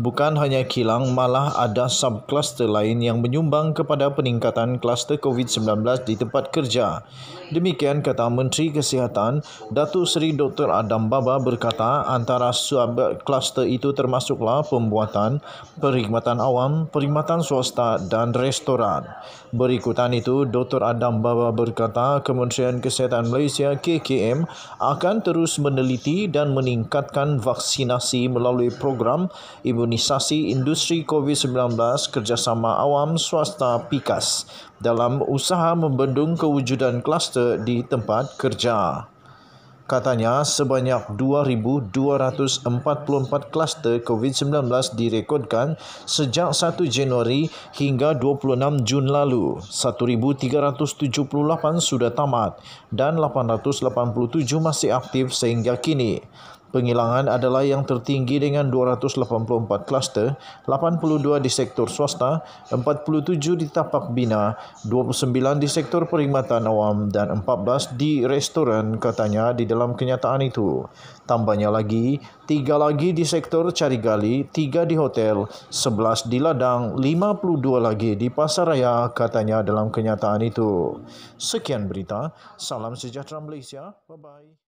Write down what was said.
Bukan hanya kilang, malah ada subkluster lain yang menyumbang kepada peningkatan kluster COVID-19 di tempat kerja. Demikian kata Menteri Kesihatan, Datuk Seri Dr. Adam Baba berkata antara sub kluster itu termasuklah pembuatan, perkhidmatan awam, perkhidmatan swasta dan restoran. Berikutan itu, Dr. Adam Baba berkata Kementerian Kesihatan Malaysia KKM akan terus meneliti dan meningkatkan vaksinasi melalui program imun Imunisasi Industri COVID-19 kerjasama awam swasta PIKAS dalam usaha membendung kewujudan kluster di tempat kerja. Katanya sebanyak 2,244 kluster COVID-19 direkodkan sejak 1 Januari hingga 26 Jun lalu. 1,378 sudah tamat dan 887 masih aktif sehingga kini. Pengilangan adalah yang tertinggi dengan 284 kluster, 82 di sektor swasta, 47 di tapak bina, 29 di sektor perkhidmatan awam dan 14 di restoran katanya di dalam kenyataan itu. Tambahnya lagi, 3 lagi di sektor cari gali, 3 di hotel, 11 di ladang, 52 lagi di pasar raya katanya dalam kenyataan itu. Sekian berita, salam sejahtera Malaysia. Bye-bye.